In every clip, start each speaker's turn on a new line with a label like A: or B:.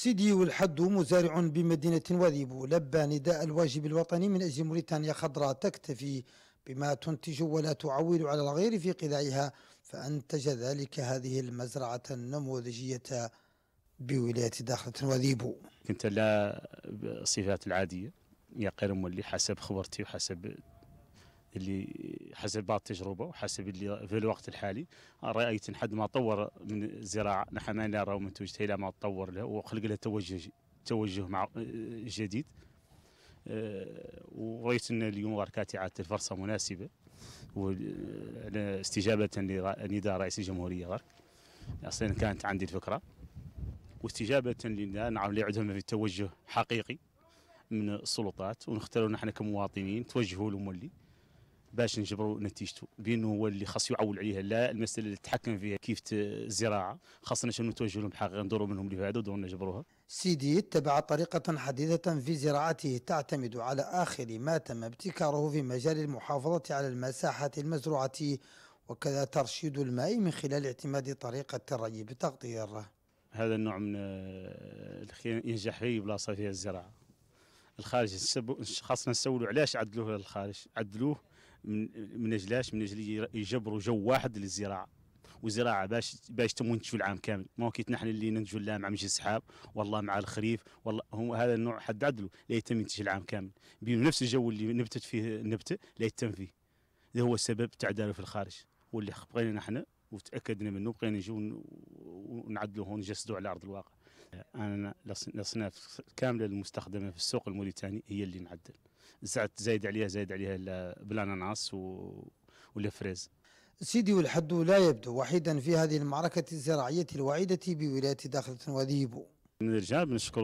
A: سيدي والحد مزارع بمدينة وذيب لبى نداء الواجب الوطني من أجل موريتانيا خضراء تكتفي بما تنتج ولا تعول على الغير في قذائها فأنتج ذلك هذه المزرعة النموذجية بولاية
B: داخلة وذيب كنت لا الصفات العادية يا قرم واللي حسب خبرتي وحسب اللي حسب بعض التجربه وحسب اللي في الوقت الحالي رايت حد ما طور من الزراعه نحن ما نرى منتوجته الى ما تطور له وخلق له توجه توجه مع جديد آه، ورايت ان اليوم كانت اعاده الفرصه مناسبه استجابه لنداء رئيس الجمهوريه غرك اصلا كانت عندي الفكره واستجابه لنا نعم، اللي عندهم في توجه حقيقي من السلطات ونختاروا نحن كمواطنين توجهوا لهم اللي باش نجبروا نتيجته بانه هو اللي خاص يعول عليها لا المساله اللي تحكم فيها كيف الزراعه خاصنا شنو نتوجه لهم حقا ندوروا منهم هذا ودورنا نجبروها
A: سيدي اتبع طريقة حديثة في زراعته تعتمد على آخر ما تم ابتكاره في مجال المحافظة على المساحة المزروعة وكذا ترشيد الماء من خلال اعتماد طريقة الري بتقدير
B: هذا النوع من آه، ينجح في بلاصة فيها الزراعة الخارج خاصنا نسولوا علاش عدلوه للخارج عدلوه من اجلاش من اجل يجبروا جو واحد للزراعه وزراعه باش باش تنتجوا العام كامل ما كي نحن اللي ننتجوا لا مع مش السحاب والله مع الخريف والله هو هذا النوع حد عدله لا يتم ينتج العام كامل بنفس الجو اللي نبتت فيه النبته لا يتم فيه هذا هو السبب تعداله في الخارج واللي بقينا نحن وتاكدنا منه بقينا نجيو ونعدلوه ونجسدوه على ارض الواقع انا الاصناف كامله المستخدمه في السوق الموريتاني هي اللي نعدل زعت زايد عليها زايد عليها بالاناناس و... والفريز
A: سيدي والحد لا يبدو وحيدا في هذه المعركة الزراعية الوعيدة بولاية داخلة وذيبو
B: نرجع بنشكر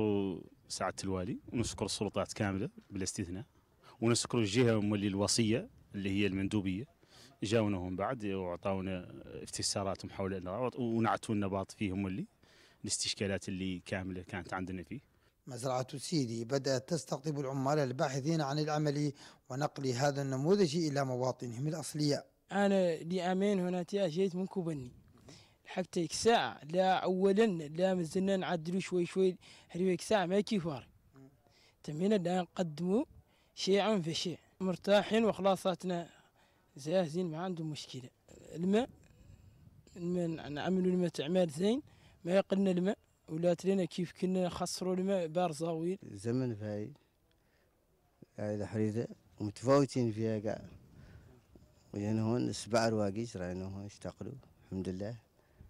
B: سعادة الوالي ونشكر السلطات كاملة بلا استثناء ونشكر الجهة مولي الوصية اللي هي المندوبية جاونا هم بعد وعطاونا استفساراتهم حول ونعتوا النباط فيهم اللي الاستشكالات اللي كامله كانت عندنا فيه
A: مزرعة سيدي بدأت تستقطب العمال الباحثين عن العمل ونقل هذا النموذج إلى مواطنهم الأصلية
C: أنا لأمين هنا جيت من كوبني حتى هيك ساعة لا أولا لا مازلنا نعدلوا شوي شوي حلو هيك ساعة ما كيفار تمينا لا نقدموا شيئا فشيء مرتاحين وخلاصاتنا جاهزين ما عندهم مشكلة الماء الماء نعملوا الماء تعمال زين ما يقلنا الماء ولات لنا كيف
D: كنا خسروا الماء بارزاويل وين زمن فاي هاي الحريزة ومتفاوتين فيها قاع وين يعني هون سبع رواقيش راينا هون اشتغلوا الحمد لله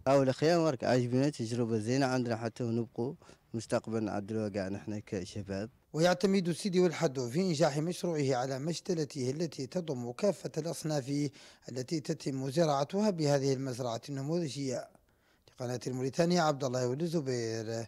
D: أو الخيام ورك عاجبنا تجربة زينة عندنا حتى ونبقوا مستقبلا نعدلوا كاع نحن كشباب
A: ويعتمد سيدي والحد في إنجاح مشروعه على مشتلته التي تضم كافة الأصناف التي تتم زراعتها بهذه المزرعة النموذجية قناة الموريتانية عبد الله بن زبير